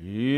Yeah.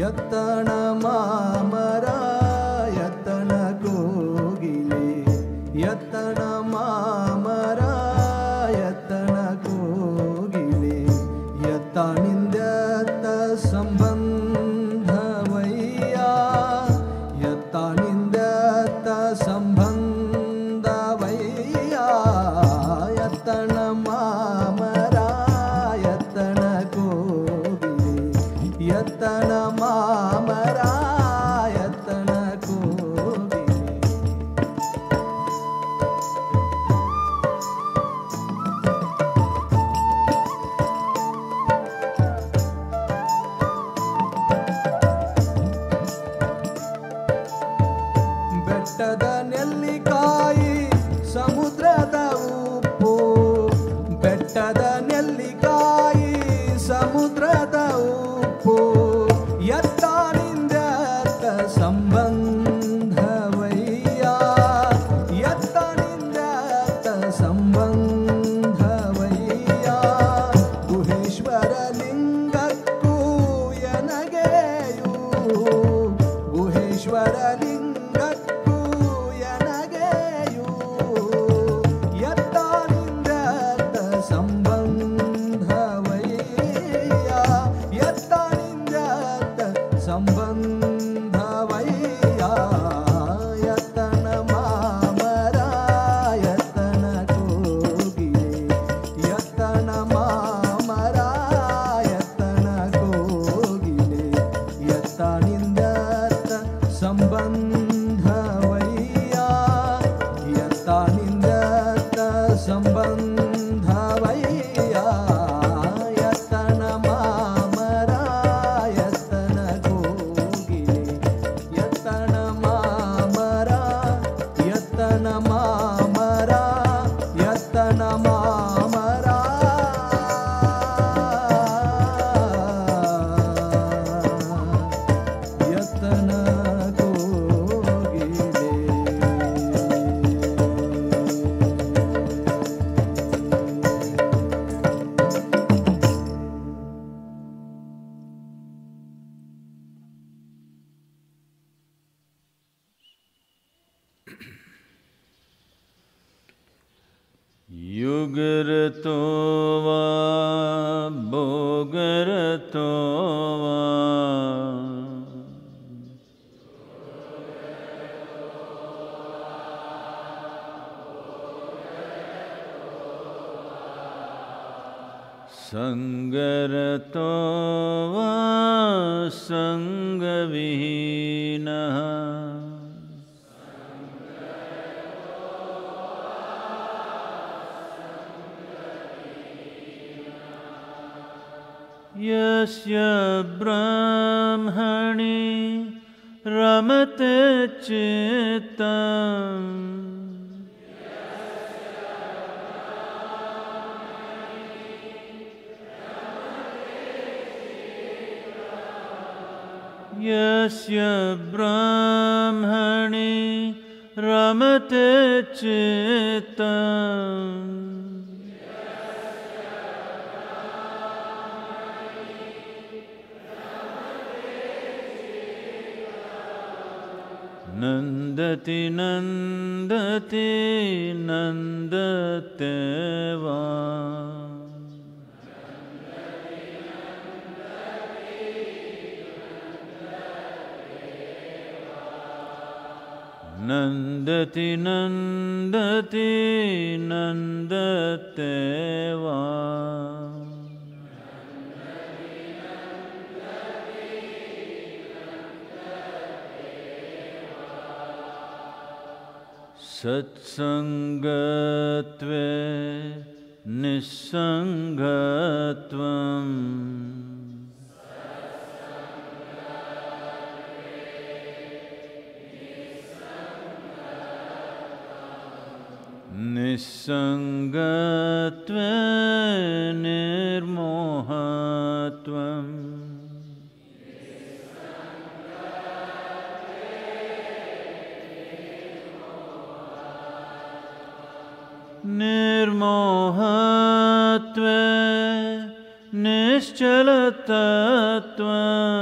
यत्तण मामर सङ्गरतो वा सङ्गविहीनः यस्य ब्रह्मणि रमते चित्तम् यस्य ब्राह्मणि रमते चेत् नन्दति नन्दति नन्दते नंदति नंदति नंदते वा सत्सङ्गत्वे निस्सङ्गत्व निर्मोहत्वम् निर्मोहत्व निश्चलतत्वम्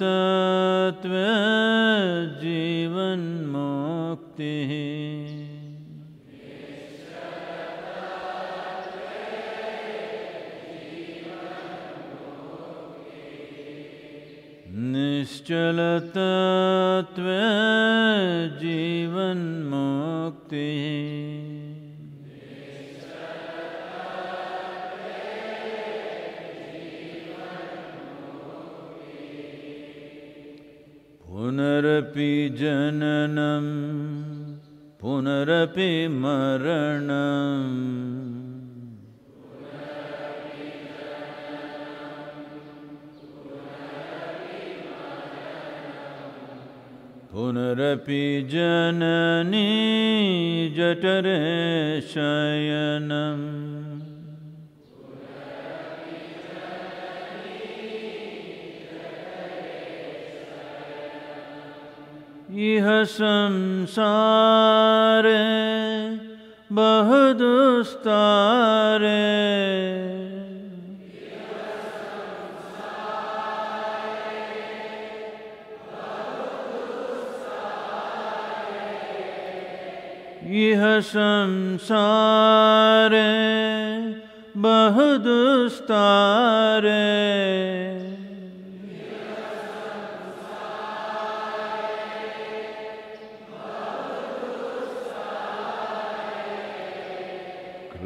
तत्व जीवन मुक्ति निश्चल तत्व जीवन मुक्ति पुनरपि जननं पुनरपि मरणम् पुनरपि जननी जठरे शयनम् इह संसारे बहुदुस्तारे यह संसारे बहुदुस्तारे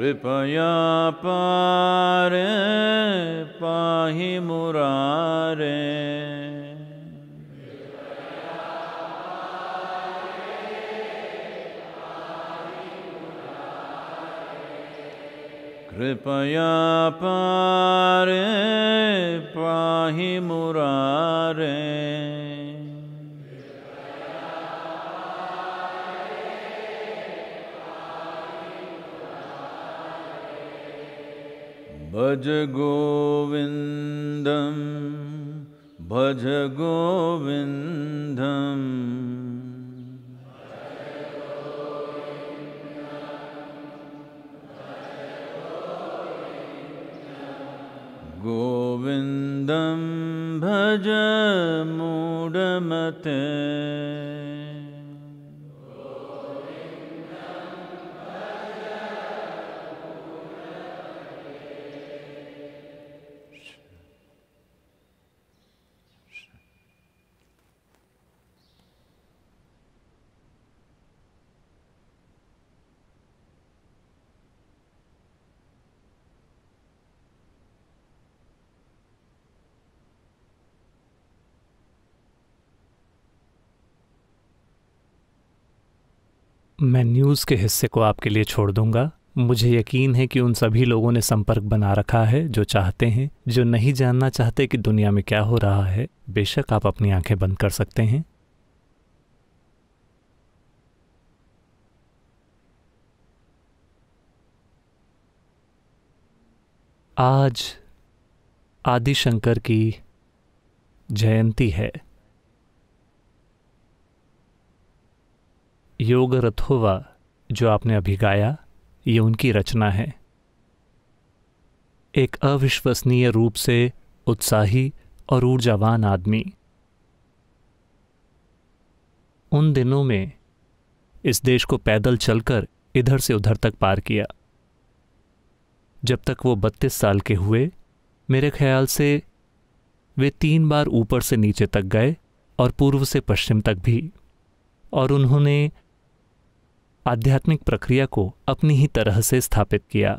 कृपया पारे पाहि मुरारे कृपया पारे पाहि मुरारे भज गोविन्दं भज गोविन्दम् गोविन्दं भज मूढमते मैं न्यूज़ के हिस्से को आपके लिए छोड़ दूंगा मुझे यकीन है कि उन सभी लोगों ने संपर्क बना रखा है जो चाहते हैं जो नहीं जानना चाहते कि दुनिया में क्या हो रहा है बेशक आप अपनी आंखें बंद कर सकते हैं आज आदिशंकर की जयंती है योग रथोवा जो आपने अभी गाया ये उनकी रचना है एक अविश्वसनीय रूप से उत्साही और ऊर्जावान आदमी उन दिनों में इस देश को पैदल चलकर इधर से उधर तक पार किया जब तक वो बत्तीस साल के हुए मेरे ख्याल से वे तीन बार ऊपर से नीचे तक गए और पूर्व से पश्चिम तक भी और उन्होंने आध्यात्मिक प्रक्रिया को अपनी ही तरह से स्थापित किया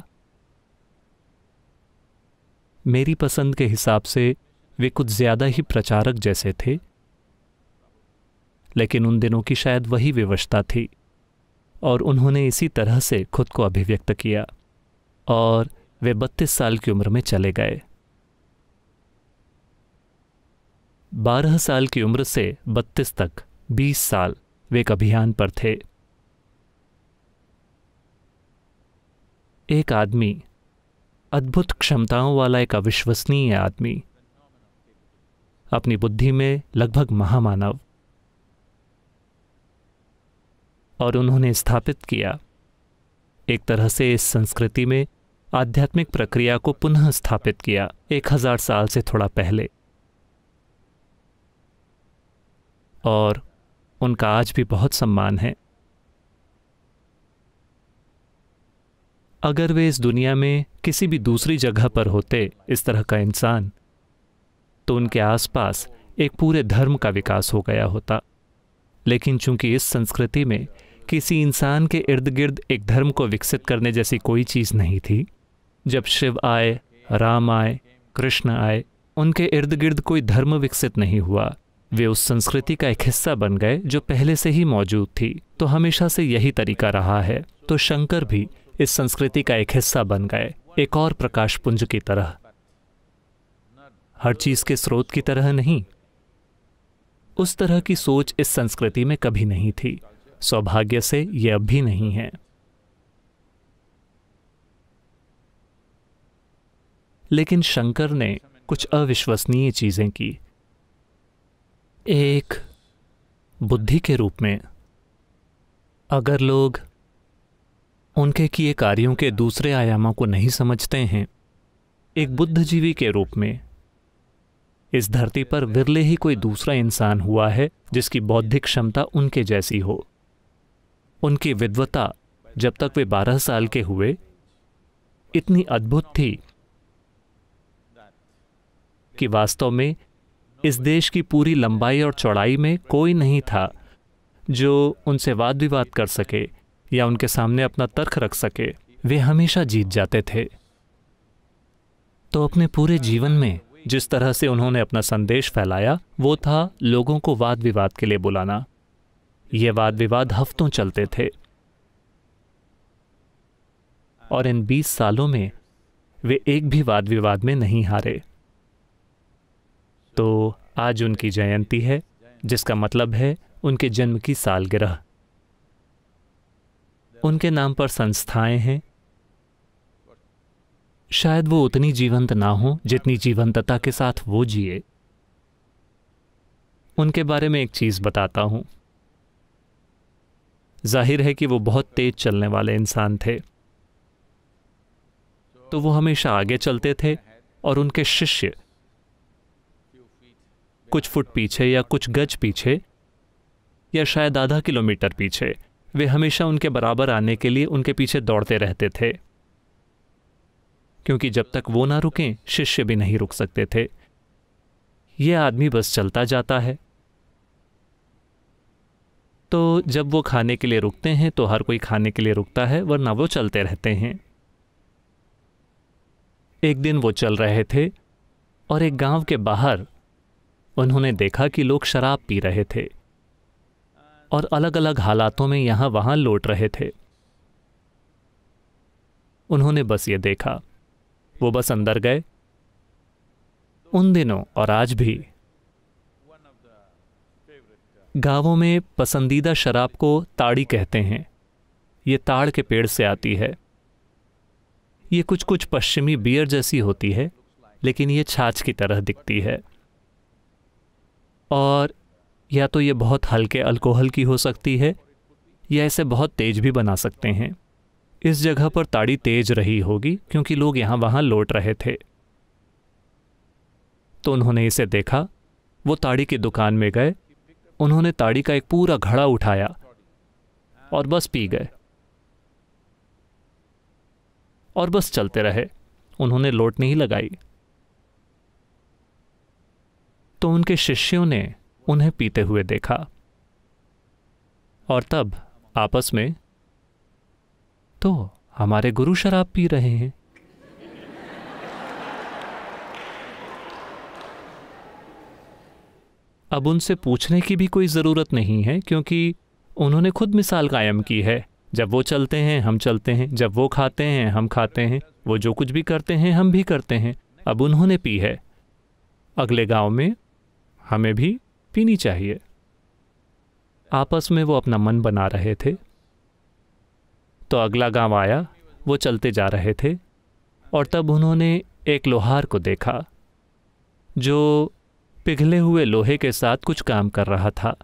मेरी पसंद के हिसाब से वे कुछ ज़्यादा ही प्रचारक जैसे थे लेकिन उन दिनों की शायद वही व्यवस्था थी और उन्होंने इसी तरह से खुद को अभिव्यक्त किया और वे बत्तीस साल की उम्र में चले गए बारह साल की उम्र से बत्तीस तक बीस साल वे एक अभियान पर थे एक आदमी अद्भुत क्षमताओं वाला एक अविश्वसनीय आदमी अपनी बुद्धि में लगभग महामानव और उन्होंने स्थापित किया एक तरह से इस संस्कृति में आध्यात्मिक प्रक्रिया को पुनः स्थापित किया एक हजार साल से थोड़ा पहले और उनका आज भी बहुत सम्मान है अगर वे इस दुनिया में किसी भी दूसरी जगह पर होते इस तरह का इंसान तो उनके आसपास एक पूरे धर्म का विकास हो गया होता लेकिन चूंकि इस संस्कृति में किसी इंसान के इर्द गिर्द एक धर्म को विकसित करने जैसी कोई चीज़ नहीं थी जब शिव आए राम आए कृष्ण आए उनके इर्द गिर्द कोई धर्म विकसित नहीं हुआ वे उस संस्कृति का एक हिस्सा बन गए जो पहले से ही मौजूद थी तो हमेशा से यही तरीका रहा है तो शंकर भी इस संस्कृति का एक हिस्सा बन गए एक और प्रकाश पुंज की तरह हर चीज के स्रोत की तरह नहीं उस तरह की सोच इस संस्कृति में कभी नहीं थी सौभाग्य से यह अब भी नहीं है लेकिन शंकर ने कुछ अविश्वसनीय चीजें की एक बुद्धि के रूप में अगर लोग उनके किए कार्यों के दूसरे आयामों को नहीं समझते हैं एक बुद्धजीवी के रूप में इस धरती पर विरले ही कोई दूसरा इंसान हुआ है जिसकी बौद्धिक क्षमता उनके जैसी हो उनकी विद्वता जब तक वे बारह साल के हुए इतनी अद्भुत थी कि वास्तव में इस देश की पूरी लंबाई और चौड़ाई में कोई नहीं था जो उनसे वाद विवाद कर सके या उनके सामने अपना तर्क रख सके वे हमेशा जीत जाते थे तो अपने पूरे जीवन में जिस तरह से उन्होंने अपना संदेश फैलाया वो था लोगों को वाद विवाद के लिए बुलाना ये वाद विवाद हफ्तों चलते थे और इन 20 सालों में वे एक भी वाद विवाद में नहीं हारे तो आज उनकी जयंती है जिसका मतलब है उनके जन्म की सालगिरह उनके नाम पर संस्थाएं हैं शायद वो उतनी जीवंत ना हो जितनी जीवंतता के साथ वो जिए उनके बारे में एक चीज़ बताता हूं जाहिर है कि वो बहुत तेज चलने वाले इंसान थे तो वो हमेशा आगे चलते थे और उनके शिष्य कुछ फुट पीछे या कुछ गज पीछे या शायद आधा किलोमीटर पीछे वे हमेशा उनके बराबर आने के लिए उनके पीछे दौड़ते रहते थे क्योंकि जब तक वो ना रुकें शिष्य भी नहीं रुक सकते थे ये आदमी बस चलता जाता है तो जब वो खाने के लिए रुकते हैं तो हर कोई खाने के लिए रुकता है वरना वो चलते रहते हैं एक दिन वो चल रहे थे और एक गांव के बाहर उन्होंने देखा कि लोग शराब पी रहे थे और अलग अलग हालातों में यहां वहां लौट रहे थे उन्होंने बस ये देखा वो बस अंदर गए उन दिनों और आज भी गांवों में पसंदीदा शराब को ताड़ी कहते हैं ये ताड़ के पेड़ से आती है ये कुछ कुछ पश्चिमी बियर जैसी होती है लेकिन ये छाछ की तरह दिखती है और या तो ये बहुत हल्के अल्कोहल की हो सकती है या इसे बहुत तेज भी बना सकते हैं इस जगह पर ताड़ी तेज रही होगी क्योंकि लोग यहाँ वहाँ लौट रहे थे तो उन्होंने इसे देखा वो ताड़ी की दुकान में गए उन्होंने ताड़ी का एक पूरा घड़ा उठाया और बस पी गए और बस चलते रहे उन्होंने लोट नहीं लगाई तो उनके शिष्यों ने उन्हें पीते हुए देखा और तब आपस में तो हमारे गुरु शराब पी रहे हैं अब उनसे पूछने की भी कोई ज़रूरत नहीं है क्योंकि उन्होंने खुद मिसाल कायम की है जब वो चलते हैं हम चलते हैं जब वो खाते हैं हम खाते हैं वो जो कुछ भी करते हैं हम भी करते हैं अब उन्होंने पी है अगले गांव में हमें भी पीनी चाहिए आपस में वो अपना मन बना रहे थे तो अगला गांव आया वो चलते जा रहे थे और तब उन्होंने एक लोहार को देखा जो पिघले हुए लोहे के साथ कुछ काम कर रहा था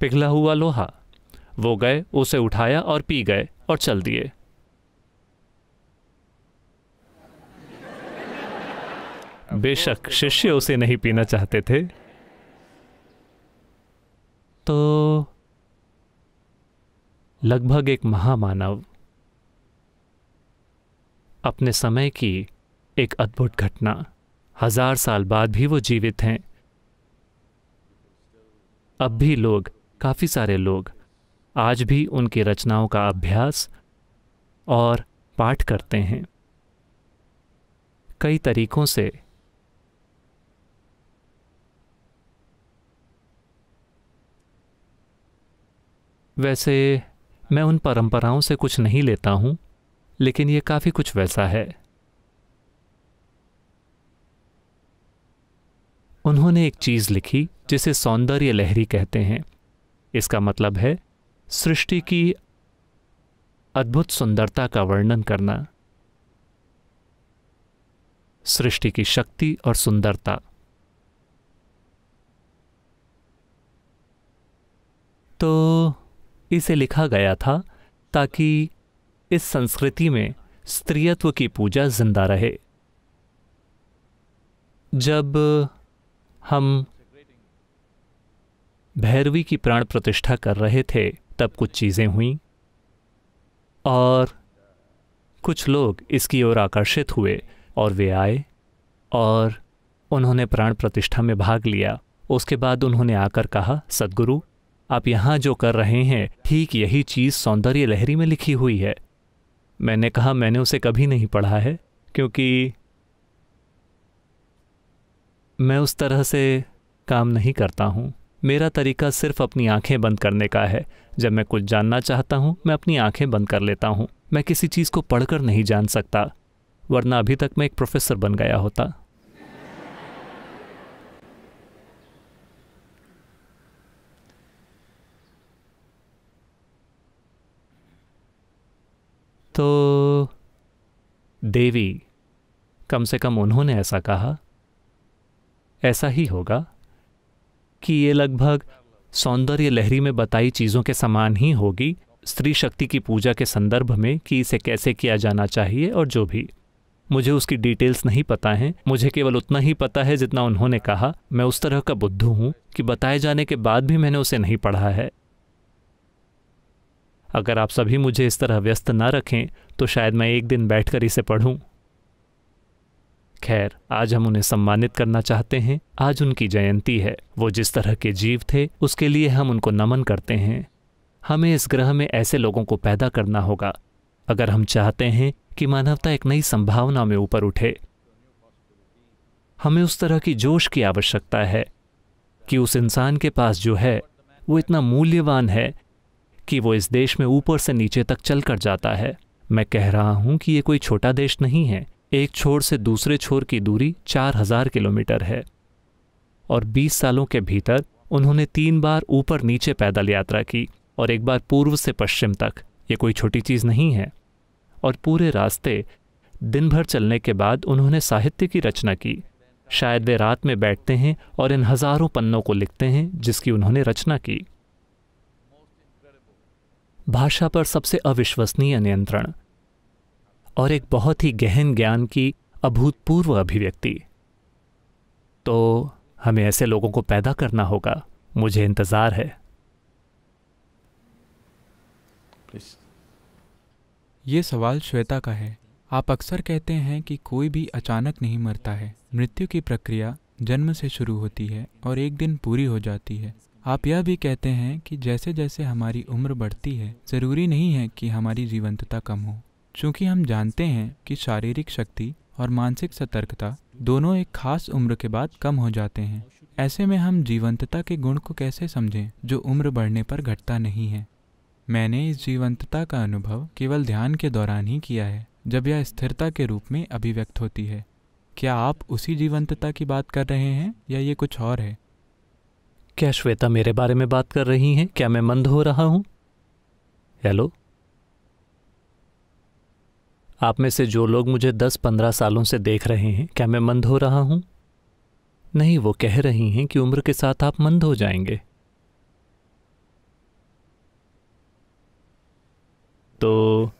पिघला हुआ लोहा वो गए उसे उठाया और पी गए और चल दिए बेशक शिष्य उसे नहीं पीना चाहते थे तो लगभग एक महामानव अपने समय की एक अद्भुत घटना हजार साल बाद भी वो जीवित हैं अब भी लोग काफ़ी सारे लोग आज भी उनकी रचनाओं का अभ्यास और पाठ करते हैं कई तरीकों से वैसे मैं उन परंपराओं से कुछ नहीं लेता हूं लेकिन यह काफ़ी कुछ वैसा है उन्होंने एक चीज़ लिखी जिसे सौंदर्य लहरी कहते हैं इसका मतलब है सृष्टि की अद्भुत सुंदरता का वर्णन करना सृष्टि की शक्ति और सुंदरता तो इसे लिखा गया था ताकि इस संस्कृति में स्त्रीयत्व की पूजा जिंदा रहे जब हम भैरवी की प्राण प्रतिष्ठा कर रहे थे तब कुछ चीज़ें हुई और कुछ लोग इसकी ओर आकर्षित हुए और वे आए और उन्होंने प्राण प्रतिष्ठा में भाग लिया उसके बाद उन्होंने आकर कहा सदगुरु आप यहाँ जो कर रहे हैं ठीक यही चीज़ सौंदर्य लहरी में लिखी हुई है मैंने कहा मैंने उसे कभी नहीं पढ़ा है क्योंकि मैं उस तरह से काम नहीं करता हूँ मेरा तरीका सिर्फ अपनी आंखें बंद करने का है जब मैं कुछ जानना चाहता हूँ मैं अपनी आंखें बंद कर लेता हूँ मैं किसी चीज़ को पढ़कर नहीं जान सकता वरना अभी तक मैं एक प्रोफेसर बन गया होता तो देवी कम से कम उन्होंने ऐसा कहा ऐसा ही होगा कि ये लगभग सौंदर्य लहरी में बताई चीज़ों के समान ही होगी स्त्री शक्ति की पूजा के संदर्भ में कि इसे कैसे किया जाना चाहिए और जो भी मुझे उसकी डिटेल्स नहीं पता हैं मुझे केवल उतना ही पता है जितना उन्होंने कहा मैं उस तरह का बुद्धू हूँ कि बताए जाने के बाद भी मैंने उसे नहीं पढ़ा है अगर आप सभी मुझे इस तरह व्यस्त ना रखें तो शायद मैं एक दिन बैठकर इसे पढ़ूं। खैर आज हम उन्हें सम्मानित करना चाहते हैं आज उनकी जयंती है वो जिस तरह के जीव थे उसके लिए हम उनको नमन करते हैं हमें इस ग्रह में ऐसे लोगों को पैदा करना होगा अगर हम चाहते हैं कि मानवता एक नई संभावना में ऊपर उठे हमें उस तरह की जोश की आवश्यकता है कि उस इंसान के पास जो है वो इतना मूल्यवान है कि वो इस देश में ऊपर से नीचे तक चल कर जाता है मैं कह रहा हूं कि ये कोई छोटा देश नहीं है एक छोर से दूसरे छोर की दूरी चार हजार किलोमीटर है और 20 सालों के भीतर उन्होंने तीन बार ऊपर नीचे पैदल यात्रा की और एक बार पूर्व से पश्चिम तक ये कोई छोटी चीज़ नहीं है और पूरे रास्ते दिन भर चलने के बाद उन्होंने साहित्य की रचना की शायद वे रात में बैठते हैं और इन हज़ारों पन्नों को लिखते हैं जिसकी उन्होंने रचना की भाषा पर सबसे अविश्वसनीय नियंत्रण और एक बहुत ही गहन ज्ञान की अभूतपूर्व अभिव्यक्ति तो हमें ऐसे लोगों को पैदा करना होगा मुझे इंतज़ार है ये सवाल श्वेता का है आप अक्सर कहते हैं कि कोई भी अचानक नहीं मरता है मृत्यु की प्रक्रिया जन्म से शुरू होती है और एक दिन पूरी हो जाती है आप यह भी कहते हैं कि जैसे जैसे हमारी उम्र बढ़ती है ज़रूरी नहीं है कि हमारी जीवंतता कम हो चूँकि हम जानते हैं कि शारीरिक शक्ति और मानसिक सतर्कता दोनों एक खास उम्र के बाद कम हो जाते हैं ऐसे में हम जीवंतता के गुण को कैसे समझें जो उम्र बढ़ने पर घटता नहीं है मैंने इस जीवंतता का अनुभव केवल ध्यान के दौरान ही किया है जब यह स्थिरता के रूप में अभिव्यक्त होती है क्या आप उसी जीवंतता की बात कर रहे हैं या ये कुछ और है क्या श्वेता मेरे बारे में बात कर रही हैं क्या मैं मंद हो रहा हूं हेलो आप में से जो लोग मुझे दस पंद्रह सालों से देख रहे हैं क्या मैं मंद हो रहा हूं नहीं वो कह रही हैं कि उम्र के साथ आप मंद हो जाएंगे तो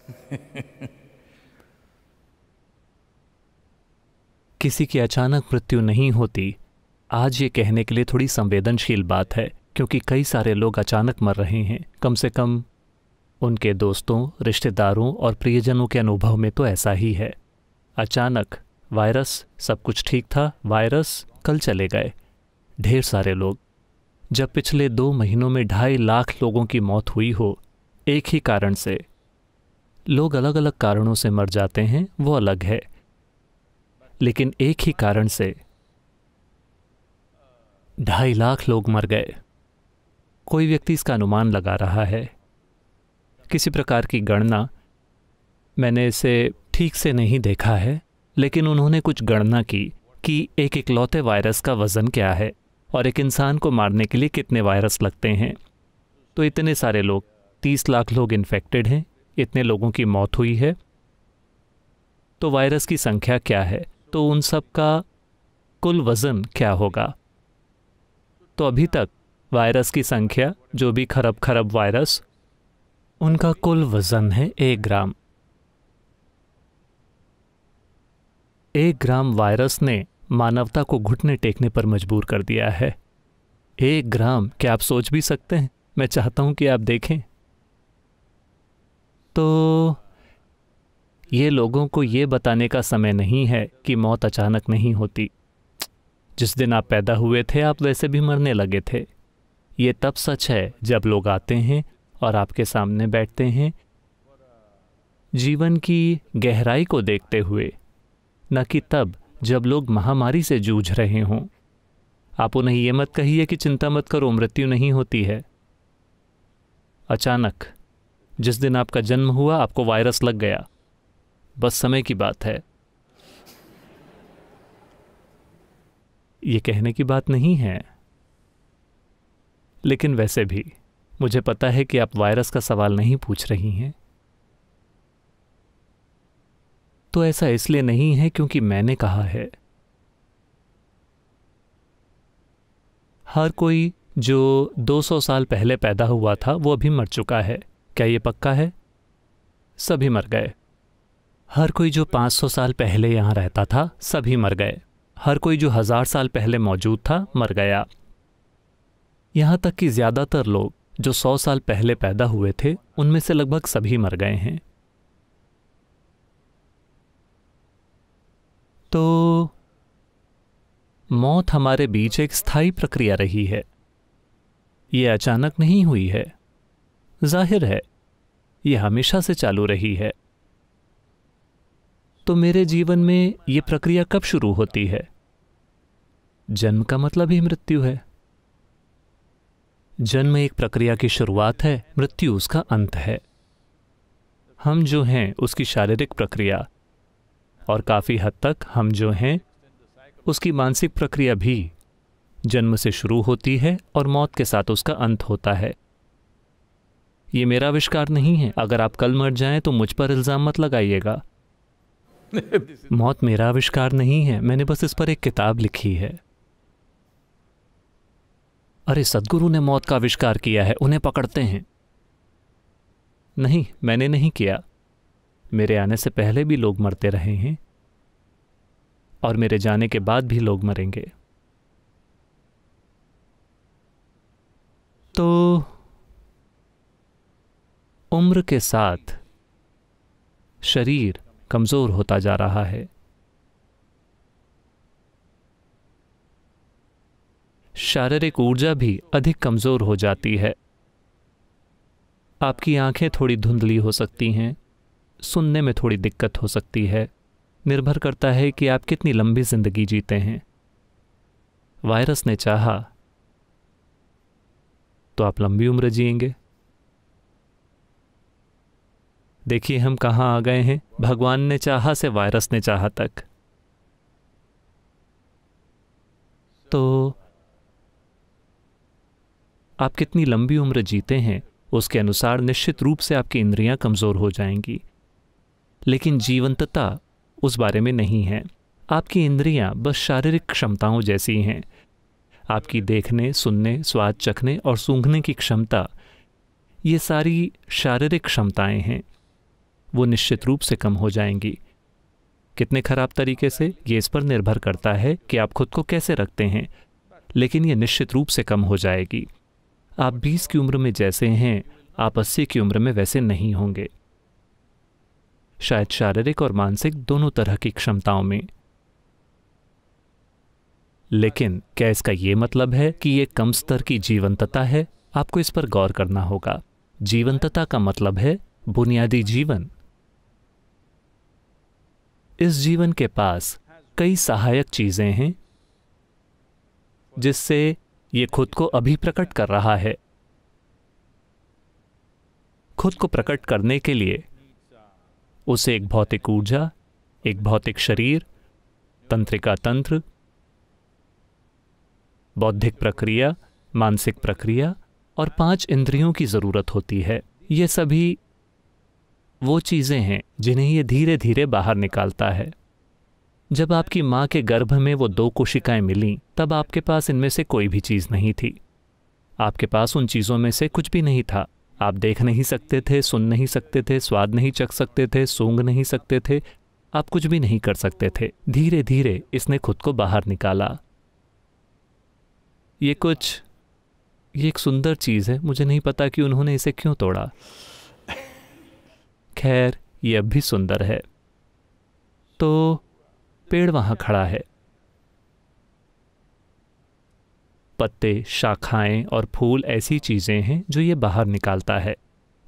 किसी की अचानक मृत्यु नहीं होती आज ये कहने के लिए थोड़ी संवेदनशील बात है क्योंकि कई सारे लोग अचानक मर रहे हैं कम से कम उनके दोस्तों रिश्तेदारों और प्रियजनों के अनुभव में तो ऐसा ही है अचानक वायरस सब कुछ ठीक था वायरस कल चले गए ढेर सारे लोग जब पिछले दो महीनों में ढाई लाख लोगों की मौत हुई हो एक ही कारण से लोग अलग अलग कारणों से मर जाते हैं वो अलग है लेकिन एक ही कारण से ढाई लाख लोग मर गए कोई व्यक्ति इसका अनुमान लगा रहा है किसी प्रकार की गणना मैंने इसे ठीक से नहीं देखा है लेकिन उन्होंने कुछ गणना की कि एक इकलौते वायरस का वज़न क्या है और एक इंसान को मारने के लिए कितने वायरस लगते हैं तो इतने सारे लोग तीस लाख लोग इन्फेक्टेड हैं इतने लोगों की मौत हुई है तो वायरस की संख्या क्या है तो उन सब का कुल वज़न क्या होगा तो अभी तक वायरस की संख्या जो भी खरब खरब वायरस उनका कुल वजन है एक ग्राम एक ग्राम वायरस ने मानवता को घुटने टेकने पर मजबूर कर दिया है एक ग्राम क्या आप सोच भी सकते हैं मैं चाहता हूं कि आप देखें तो ये लोगों को ये बताने का समय नहीं है कि मौत अचानक नहीं होती जिस दिन आप पैदा हुए थे आप वैसे भी मरने लगे थे ये तब सच है जब लोग आते हैं और आपके सामने बैठते हैं जीवन की गहराई को देखते हुए न कि तब जब लोग महामारी से जूझ रहे हों आप उन्हें ये मत कहिए कि चिंता मत करो मृत्यु नहीं होती है अचानक जिस दिन आपका जन्म हुआ आपको वायरस लग गया बस समय की बात है ये कहने की बात नहीं है लेकिन वैसे भी मुझे पता है कि आप वायरस का सवाल नहीं पूछ रही हैं तो ऐसा इसलिए नहीं है क्योंकि मैंने कहा है हर कोई जो 200 साल पहले पैदा हुआ था वो अभी मर चुका है क्या ये पक्का है सभी मर गए हर कोई जो 500 साल पहले यहां रहता था सभी मर गए हर कोई जो हज़ार साल पहले मौजूद था मर गया यहाँ तक कि ज़्यादातर लोग जो सौ साल पहले पैदा हुए थे उनमें से लगभग सभी मर गए हैं तो मौत हमारे बीच एक स्थायी प्रक्रिया रही है ये अचानक नहीं हुई है जाहिर है ये हमेशा से चालू रही है तो मेरे जीवन में ये प्रक्रिया कब शुरू होती है जन्म का मतलब ही मृत्यु है जन्म एक प्रक्रिया की शुरुआत है मृत्यु उसका अंत है हम जो हैं उसकी शारीरिक प्रक्रिया और काफ़ी हद तक हम जो हैं उसकी मानसिक प्रक्रिया भी जन्म से शुरू होती है और मौत के साथ उसका अंत होता है ये मेरा आविष्कार नहीं है अगर आप कल मर जाएं तो मुझ पर इल्ज़ाम मत लगाइएगा मौत मेरा आविष्कार नहीं है मैंने बस इस पर एक किताब लिखी है अरे सदगुरु ने मौत का आविष्कार किया है उन्हें पकड़ते हैं नहीं मैंने नहीं किया मेरे आने से पहले भी लोग मरते रहे हैं और मेरे जाने के बाद भी लोग मरेंगे तो उम्र के साथ शरीर कमज़ोर होता जा रहा है शारीरिक ऊर्जा भी अधिक कमज़ोर हो जाती है आपकी आंखें थोड़ी धुंधली हो सकती हैं सुनने में थोड़ी दिक्कत हो सकती है निर्भर करता है कि आप कितनी लंबी ज़िंदगी जीते हैं वायरस ने चाहा तो आप लंबी उम्र जिएंगे देखिए हम कहाँ आ गए हैं भगवान ने चाहा से वायरस ने चाहा तक तो आप कितनी लंबी उम्र जीते हैं उसके अनुसार निश्चित रूप से आपकी इंद्रियां कमज़ोर हो जाएंगी लेकिन जीवंतता उस बारे में नहीं है आपकी इंद्रियां बस शारीरिक क्षमताओं जैसी हैं आपकी देखने सुनने स्वाद चखने और सूंघने की क्षमता ये सारी शारीरिक क्षमताएं हैं वो निश्चित रूप से कम हो जाएंगी कितने खराब तरीके से ये इस पर निर्भर करता है कि आप खुद को कैसे रखते हैं लेकिन ये निश्चित रूप से कम हो जाएगी आप 20 की उम्र में जैसे हैं आप 80 की उम्र में वैसे नहीं होंगे शायद शारीरिक और मानसिक दोनों तरह की क्षमताओं में लेकिन क्या इसका यह मतलब है कि यह कम स्तर की जीवंतता है आपको इस पर गौर करना होगा जीवंतता का मतलब है बुनियादी जीवन इस जीवन के पास कई सहायक चीजें हैं जिससे ये खुद को अभी प्रकट कर रहा है खुद को प्रकट करने के लिए उसे एक भौतिक ऊर्जा एक भौतिक शरीर तंत्रिका तंत्र बौद्धिक प्रक्रिया मानसिक प्रक्रिया और पांच इंद्रियों की जरूरत होती है ये सभी वो चीज़ें हैं जिन्हें ये धीरे धीरे बाहर निकालता है जब आपकी माँ के गर्भ में वो दो कोशिकाएं मिलीं तब आपके पास इनमें से कोई भी चीज़ नहीं थी आपके पास उन चीज़ों में से कुछ भी नहीं था आप देख नहीं सकते थे सुन नहीं सकते थे स्वाद नहीं चख सकते थे सूंघ नहीं सकते थे आप कुछ भी नहीं कर सकते थे धीरे धीरे इसने खुद को बाहर निकाला ये कुछ ये एक सुंदर चीज़ है मुझे नहीं पता कि उन्होंने इसे क्यों तोड़ा खैर ये अब भी सुंदर है तो पेड़ वहां खड़ा है पत्ते शाखाएं और फूल ऐसी चीज़ें हैं जो ये बाहर निकालता है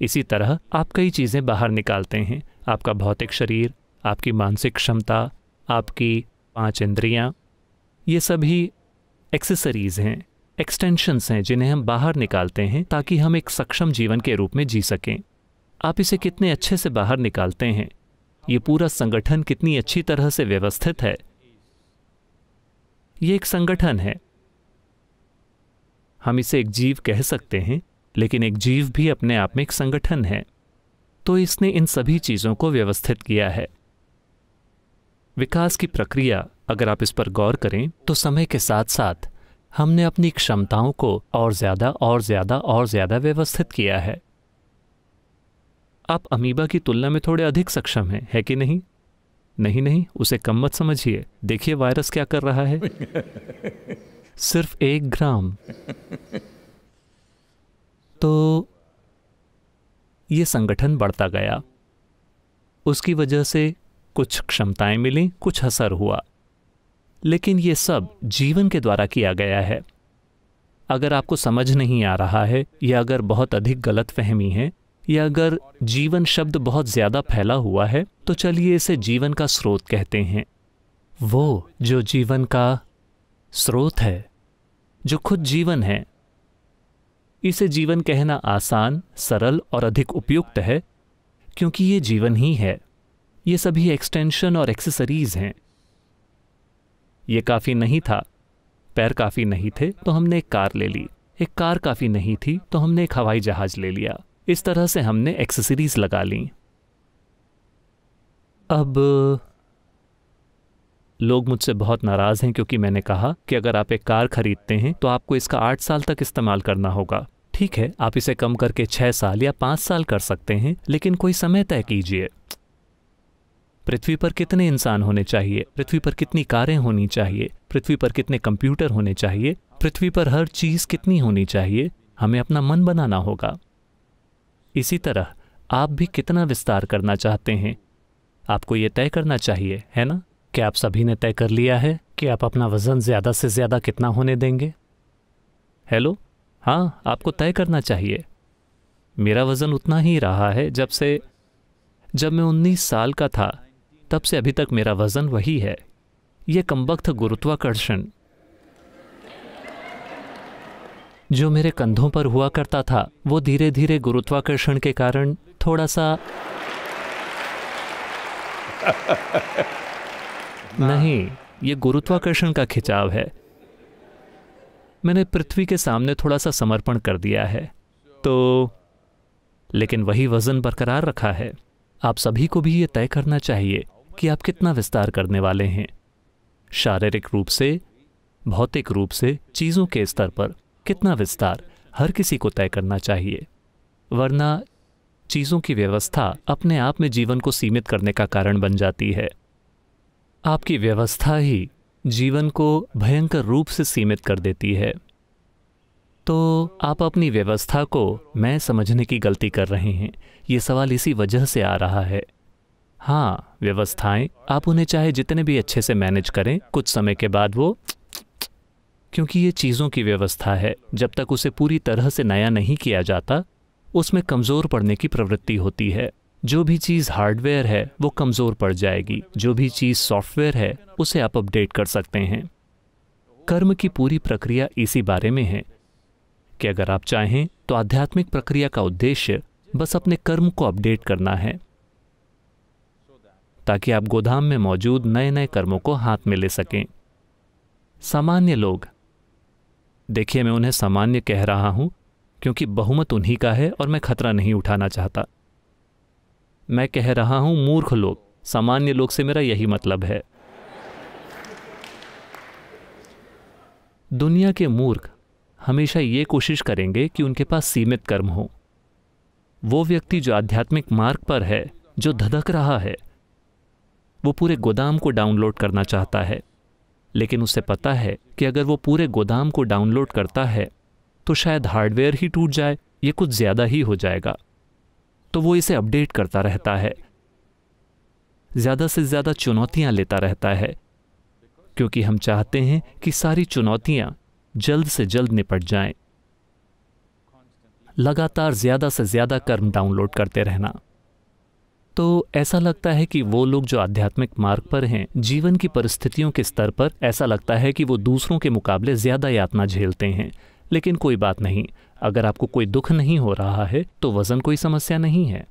इसी तरह आप कई चीज़ें बाहर निकालते हैं आपका भौतिक शरीर आपकी मानसिक क्षमता आपकी पांच इंद्रियां, ये सभी एक्सेसरीज़ हैं एक्सटेंशंस हैं जिन्हें हम बाहर निकालते हैं ताकि हम एक सक्षम जीवन के रूप में जी सकें आप इसे कितने अच्छे से बाहर निकालते हैं ये पूरा संगठन कितनी अच्छी तरह से व्यवस्थित है ये एक संगठन है हम इसे एक जीव कह सकते हैं लेकिन एक जीव भी अपने आप में एक संगठन है तो इसने इन सभी चीज़ों को व्यवस्थित किया है विकास की प्रक्रिया अगर आप इस पर गौर करें तो समय के साथ साथ हमने अपनी क्षमताओं को और ज़्यादा और ज़्यादा और ज़्यादा व्यवस्थित किया है आप अमीबा की तुलना में थोड़े अधिक सक्षम हैं है कि नहीं नहीं नहीं उसे कम मत समझिए देखिए वायरस क्या कर रहा है सिर्फ एक ग्राम तो ये संगठन बढ़ता गया उसकी वजह से कुछ क्षमताएं मिली कुछ असर हुआ लेकिन ये सब जीवन के द्वारा किया गया है अगर आपको समझ नहीं आ रहा है या अगर बहुत अधिक गलत फहमी है या अगर जीवन शब्द बहुत ज़्यादा फैला हुआ है तो चलिए इसे जीवन का स्रोत कहते हैं वो जो जीवन का स्रोत है जो खुद जीवन है इसे जीवन कहना आसान सरल और अधिक उपयुक्त है क्योंकि ये जीवन ही है ये सभी एक्सटेंशन और एक्सेसरीज हैं ये काफ़ी नहीं था पैर काफ़ी नहीं थे तो हमने एक कार ले ली एक कार काफ़ी नहीं थी तो हमने एक हवाई जहाज़ ले लिया इस तरह से हमने एक्सेसरीज़ लगा ली अब लोग मुझसे बहुत नाराज़ हैं क्योंकि मैंने कहा कि अगर आप एक कार खरीदते हैं तो आपको इसका आठ साल तक इस्तेमाल करना होगा ठीक है आप इसे कम करके छः साल या पाँच साल कर सकते हैं लेकिन कोई समय तय कीजिए पृथ्वी पर कितने इंसान होने चाहिए पृथ्वी पर कितनी कारें होनी चाहिए पृथ्वी पर कितने कंप्यूटर होने चाहिए पृथ्वी पर हर चीज़ कितनी होनी चाहिए हमें अपना मन बनाना होगा इसी तरह आप भी कितना विस्तार करना चाहते हैं आपको ये तय करना चाहिए है ना कि आप सभी ने तय कर लिया है कि आप अपना वज़न ज़्यादा से ज़्यादा कितना होने देंगे हेलो हाँ आपको तय करना चाहिए मेरा वज़न उतना ही रहा है जब से जब मैं उन्नीस साल का था तब से अभी तक मेरा वज़न वही है यह कमबख्त गुरुत्वाकर्षण जो मेरे कंधों पर हुआ करता था वो धीरे धीरे गुरुत्वाकर्षण के कारण थोड़ा सा नहीं ये गुरुत्वाकर्षण का खिंचाव है मैंने पृथ्वी के सामने थोड़ा सा समर्पण कर दिया है तो लेकिन वही वजन बरकरार रखा है आप सभी को भी ये तय करना चाहिए कि आप कितना विस्तार करने वाले हैं शारीरिक रूप से भौतिक रूप से चीज़ों के स्तर पर कितना विस्तार हर किसी को तय करना चाहिए वरना चीज़ों की व्यवस्था अपने आप में जीवन को सीमित करने का कारण बन जाती है आपकी व्यवस्था ही जीवन को भयंकर रूप से सीमित कर देती है तो आप अपनी व्यवस्था को मैं समझने की गलती कर रहे हैं ये सवाल इसी वजह से आ रहा है हाँ व्यवस्थाएं आप उन्हें चाहे जितने भी अच्छे से मैनेज करें कुछ समय के बाद वो क्योंकि ये चीज़ों की व्यवस्था है जब तक उसे पूरी तरह से नया नहीं किया जाता उसमें कमज़ोर पड़ने की प्रवृत्ति होती है जो भी चीज़ हार्डवेयर है वो कमज़ोर पड़ जाएगी जो भी चीज़ सॉफ्टवेयर है उसे आप अपडेट कर सकते हैं कर्म की पूरी प्रक्रिया इसी बारे में है कि अगर आप चाहें तो आध्यात्मिक प्रक्रिया का उद्देश्य बस अपने कर्म को अपडेट करना है ताकि आप गोदाम में मौजूद नए नए कर्मों को हाथ में ले सकें सामान्य लोग देखिए मैं उन्हें सामान्य कह रहा हूं क्योंकि बहुमत उन्हीं का है और मैं खतरा नहीं उठाना चाहता मैं कह रहा हूं मूर्ख लोग सामान्य लोग से मेरा यही मतलब है दुनिया के मूर्ख हमेशा ये कोशिश करेंगे कि उनके पास सीमित कर्म हो वो व्यक्ति जो आध्यात्मिक मार्ग पर है जो धधक रहा है वो पूरे गोदाम को डाउनलोड करना चाहता है लेकिन उसे पता है कि अगर वो पूरे गोदाम को डाउनलोड करता है तो शायद हार्डवेयर ही टूट जाए ये कुछ ज़्यादा ही हो जाएगा तो वो इसे अपडेट करता रहता है ज़्यादा से ज़्यादा चुनौतियाँ लेता रहता है क्योंकि हम चाहते हैं कि सारी चुनौतियाँ जल्द से जल्द निपट जाएं। लगातार ज़्यादा से ज़्यादा कर्म डाउनलोड करते रहना तो ऐसा लगता है कि वो लोग जो आध्यात्मिक मार्ग पर हैं जीवन की परिस्थितियों के स्तर पर ऐसा लगता है कि वो दूसरों के मुकाबले ज़्यादा यातना झेलते हैं लेकिन कोई बात नहीं अगर आपको कोई दुख नहीं हो रहा है तो वज़न कोई समस्या नहीं है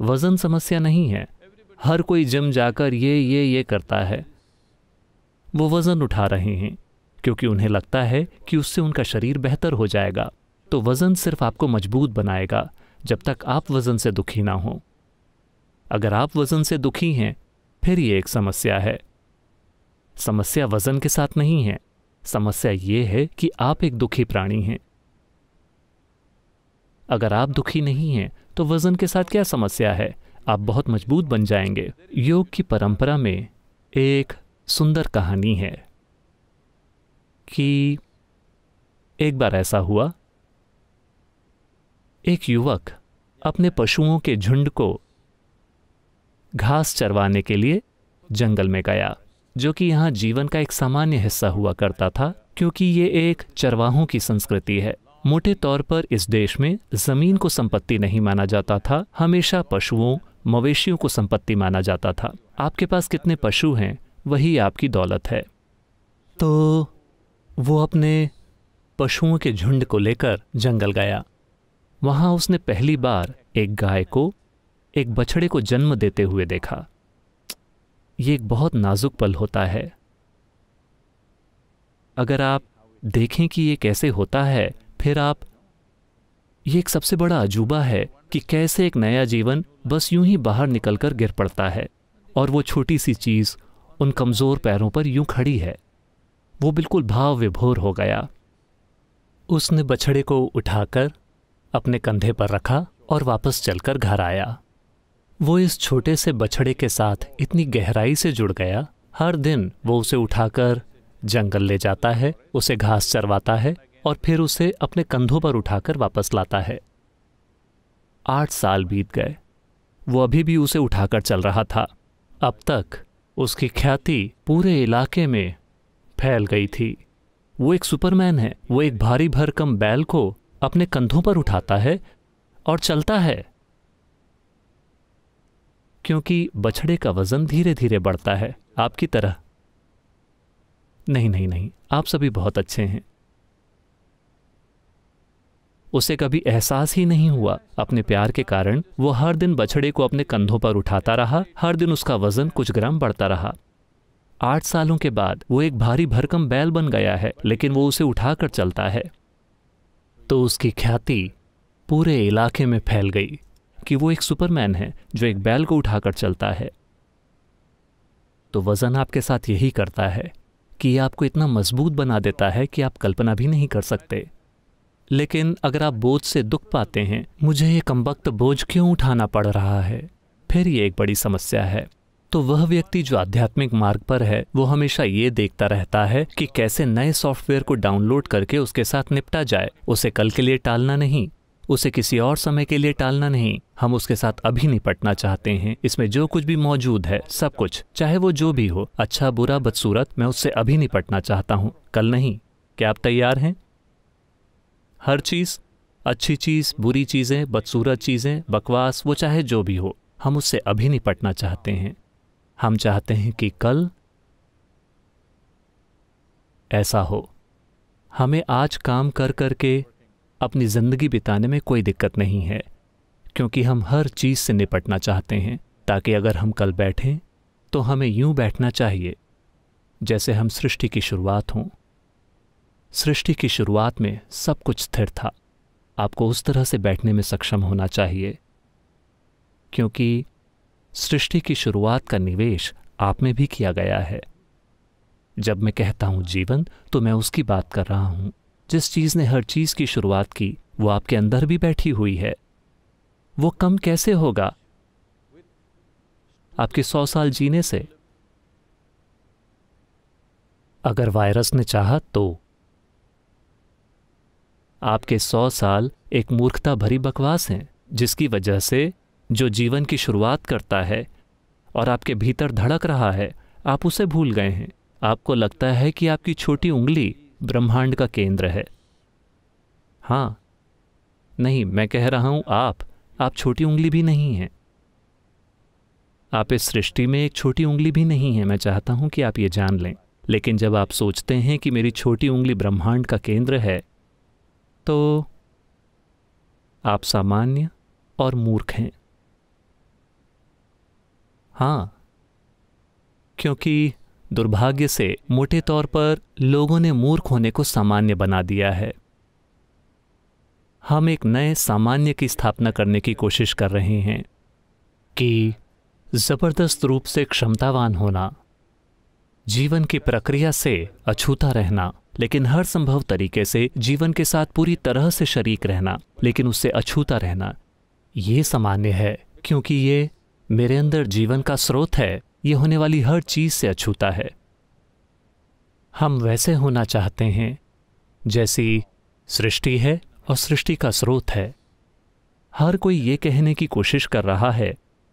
वज़न समस्या नहीं है हर कोई जिम जाकर ये ये ये करता है वो वज़न उठा रहे हैं क्योंकि उन्हें लगता है कि उससे उनका शरीर बेहतर हो जाएगा तो वज़न सिर्फ आपको मजबूत बनाएगा जब तक आप वज़न से दुखी ना हो अगर आप वज़न से दुखी हैं फिर यह एक समस्या है समस्या वज़न के साथ नहीं है समस्या यह है कि आप एक दुखी प्राणी हैं अगर आप दुखी नहीं हैं तो वज़न के साथ क्या समस्या है आप बहुत मजबूत बन जाएंगे योग की परंपरा में एक सुंदर कहानी है कि एक बार ऐसा हुआ एक युवक अपने पशुओं के झुंड को घास चरवाने के लिए जंगल में गया जो कि यहाँ जीवन का एक सामान्य हिस्सा हुआ करता था क्योंकि ये एक चरवाहों की संस्कृति है मोटे तौर पर इस देश में जमीन को संपत्ति नहीं माना जाता था हमेशा पशुओं मवेशियों को संपत्ति माना जाता था आपके पास कितने पशु हैं वही आपकी दौलत है तो वो अपने पशुओं के झुंड को लेकर जंगल गया वहां उसने पहली बार एक गाय को एक बछड़े को जन्म देते हुए देखा ये एक बहुत नाजुक पल होता है अगर आप देखें कि यह कैसे होता है फिर आप ये एक सबसे बड़ा अजूबा है कि कैसे एक नया जीवन बस यूं ही बाहर निकलकर गिर पड़ता है और वो छोटी सी चीज़ उन कमज़ोर पैरों पर यूं खड़ी है वो बिल्कुल भाव विभोर हो गया उसने बछड़े को उठाकर अपने कंधे पर रखा और वापस चलकर घर आया वो इस छोटे से बछड़े के साथ इतनी गहराई से जुड़ गया हर दिन वो उसे उठाकर जंगल ले जाता है उसे घास चरवाता है और फिर उसे अपने कंधों पर उठाकर वापस लाता है आठ साल बीत गए वो अभी भी उसे उठाकर चल रहा था अब तक उसकी ख्याति पूरे इलाके में फैल गई थी वो एक सुपरमैन है वो एक भारी भरकम बैल को अपने कंधों पर उठाता है और चलता है क्योंकि बछड़े का वजन धीरे धीरे बढ़ता है आपकी तरह नहीं नहीं नहीं आप सभी बहुत अच्छे हैं उसे कभी एहसास ही नहीं हुआ अपने प्यार के कारण वो हर दिन बछड़े को अपने कंधों पर उठाता रहा हर दिन उसका वजन कुछ ग्राम बढ़ता रहा आठ सालों के बाद वो एक भारी भरकम बैल बन गया है लेकिन वो उसे उठाकर चलता है तो उसकी ख्याति पूरे इलाके में फैल गई कि वो एक सुपरमैन है जो एक बैल को उठाकर चलता है तो वज़न आपके साथ यही करता है कि आपको इतना मजबूत बना देता है कि आप कल्पना भी नहीं कर सकते लेकिन अगर आप बोझ से दुख पाते हैं मुझे ये कमबख्त बोझ क्यों उठाना पड़ रहा है फिर ये एक बड़ी समस्या है तो वह व्यक्ति जो आध्यात्मिक मार्ग पर है वो हमेशा ये देखता रहता है कि कैसे नए सॉफ्टवेयर को डाउनलोड करके उसके साथ निपटा जाए उसे कल के लिए टालना नहीं उसे किसी और समय के लिए टालना नहीं हम उसके साथ अभी निपटना चाहते हैं इसमें जो कुछ भी मौजूद है सब कुछ चाहे वो जो भी हो अच्छा बुरा बदसूरत मैं उससे अभी निपटना चाहता हूँ कल नहीं क्या आप तैयार हैं हर चीज़ अच्छी चीज़ बुरी चीज़ें बदसूरत चीज़ें बकवास वो चाहे जो भी हो हम उससे अभी निपटना चाहते हैं हम चाहते हैं कि कल ऐसा हो हमें आज काम कर कर के अपनी ज़िंदगी बिताने में कोई दिक्कत नहीं है क्योंकि हम हर चीज़ से निपटना चाहते हैं ताकि अगर हम कल बैठें तो हमें यूं बैठना चाहिए जैसे हम सृष्टि की शुरुआत हों सृष्टि की शुरुआत में सब कुछ स्थिर था आपको उस तरह से बैठने में सक्षम होना चाहिए क्योंकि सृष्टि की शुरुआत का निवेश आप में भी किया गया है जब मैं कहता हूं जीवन तो मैं उसकी बात कर रहा हूं जिस चीज ने हर चीज की शुरुआत की वो आपके अंदर भी बैठी हुई है वो कम कैसे होगा आपके सौ साल जीने से अगर वायरस ने चाहा तो आपके सौ साल एक मूर्खता भरी बकवास हैं जिसकी वजह से जो जीवन की शुरुआत करता है और आपके भीतर धड़क रहा है आप उसे भूल गए हैं आपको लगता है कि आपकी छोटी उंगली ब्रह्मांड का केंद्र है हाँ नहीं मैं कह रहा हूं आप आप छोटी उंगली भी नहीं हैं आप इस सृष्टि में एक छोटी उंगली भी नहीं है मैं चाहता हूं कि आप ये जान लें लेकिन जब आप सोचते हैं कि मेरी छोटी उंगली ब्रह्मांड का केंद्र है तो आप सामान्य और मूर्ख हैं हाँ क्योंकि दुर्भाग्य से मोटे तौर पर लोगों ने मूर्ख होने को सामान्य बना दिया है हम एक नए सामान्य की स्थापना करने की कोशिश कर रहे हैं कि जबरदस्त रूप से क्षमतावान होना जीवन की प्रक्रिया से अछूता रहना लेकिन हर संभव तरीके से जीवन के साथ पूरी तरह से शरीक रहना लेकिन उससे अछूता रहना ये सामान्य है क्योंकि ये मेरे अंदर जीवन का स्रोत है ये होने वाली हर चीज से अछूता है हम वैसे होना चाहते हैं जैसी सृष्टि है और सृष्टि का स्रोत है हर कोई ये कहने की कोशिश कर रहा है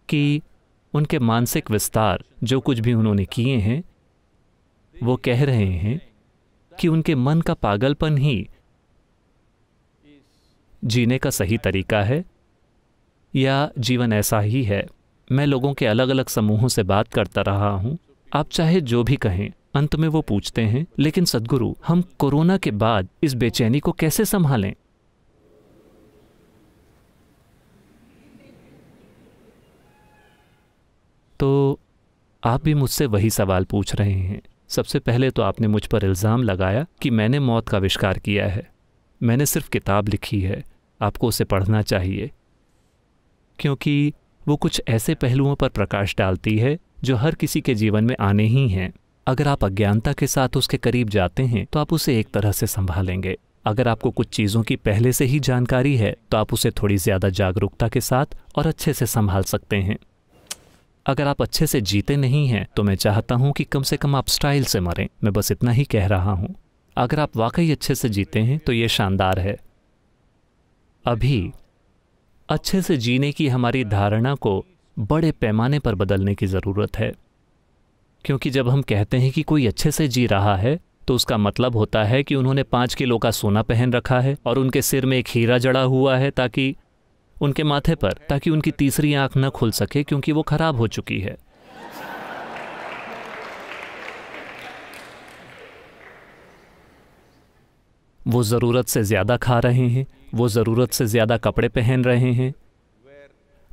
कि उनके मानसिक विस्तार जो कुछ भी उन्होंने किए हैं वो कह रहे हैं कि उनके मन का पागलपन ही जीने का सही तरीका है या जीवन ऐसा ही है मैं लोगों के अलग अलग समूहों से बात करता रहा हूँ आप चाहे जो भी कहें अंत में वो पूछते हैं लेकिन सदगुरु हम कोरोना के बाद इस बेचैनी को कैसे संभालें तो आप भी मुझसे वही सवाल पूछ रहे हैं सबसे पहले तो आपने मुझ पर इल्ज़ाम लगाया कि मैंने मौत का आविष्कार किया है मैंने सिर्फ किताब लिखी है आपको उसे पढ़ना चाहिए क्योंकि वो कुछ ऐसे पहलुओं पर प्रकाश डालती है जो हर किसी के जीवन में आने ही हैं अगर आप अज्ञानता के साथ उसके करीब जाते हैं तो आप उसे एक तरह से संभालेंगे अगर आपको कुछ चीज़ों की पहले से ही जानकारी है तो आप उसे थोड़ी ज़्यादा जागरूकता के साथ और अच्छे से संभाल सकते हैं अगर आप अच्छे से जीते नहीं हैं तो मैं चाहता हूँ कि कम से कम आप स्टाइल से मरें मैं बस इतना ही कह रहा हूँ अगर आप वाकई अच्छे से जीते हैं तो ये शानदार है अभी अच्छे से जीने की हमारी धारणा को बड़े पैमाने पर बदलने की ज़रूरत है क्योंकि जब हम कहते हैं कि कोई अच्छे से जी रहा है तो उसका मतलब होता है कि उन्होंने पाँच किलो का सोना पहन रखा है और उनके सिर में एक हीरा जड़ा हुआ है ताकि उनके माथे पर ताकि उनकी तीसरी आंख न खुल सके क्योंकि वो खराब हो चुकी है वो ज़रूरत से ज़्यादा खा रहे हैं वो ज़रूरत से ज़्यादा कपड़े पहन रहे हैं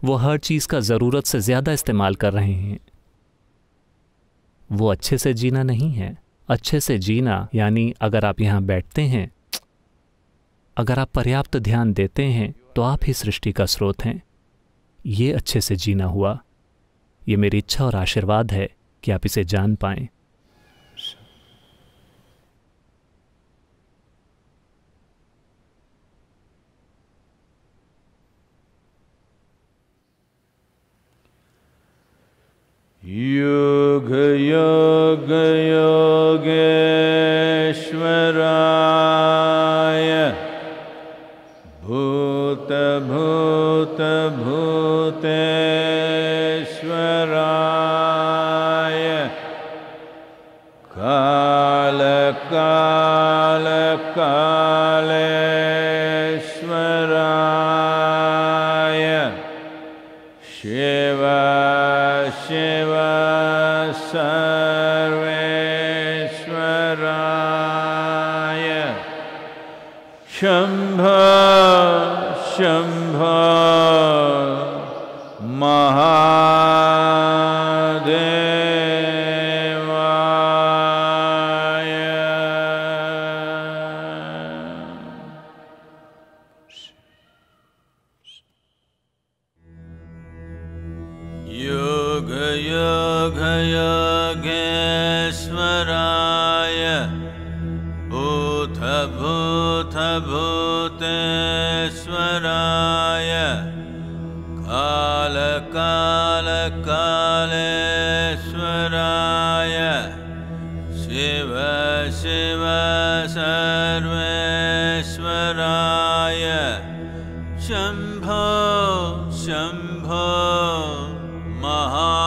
वो हर चीज़ का ज़रूरत से ज़्यादा इस्तेमाल कर रहे हैं वो अच्छे से जीना नहीं है अच्छे से जीना यानी अगर आप यहाँ बैठते हैं अगर आप पर्याप्त ध्यान देते हैं तो आप ही सृष्टि का स्रोत हैं ये अच्छे से जीना हुआ ये मेरी इच्छा और आशीर्वाद है कि आप इसे जान पाएं Yoga, yoga. महा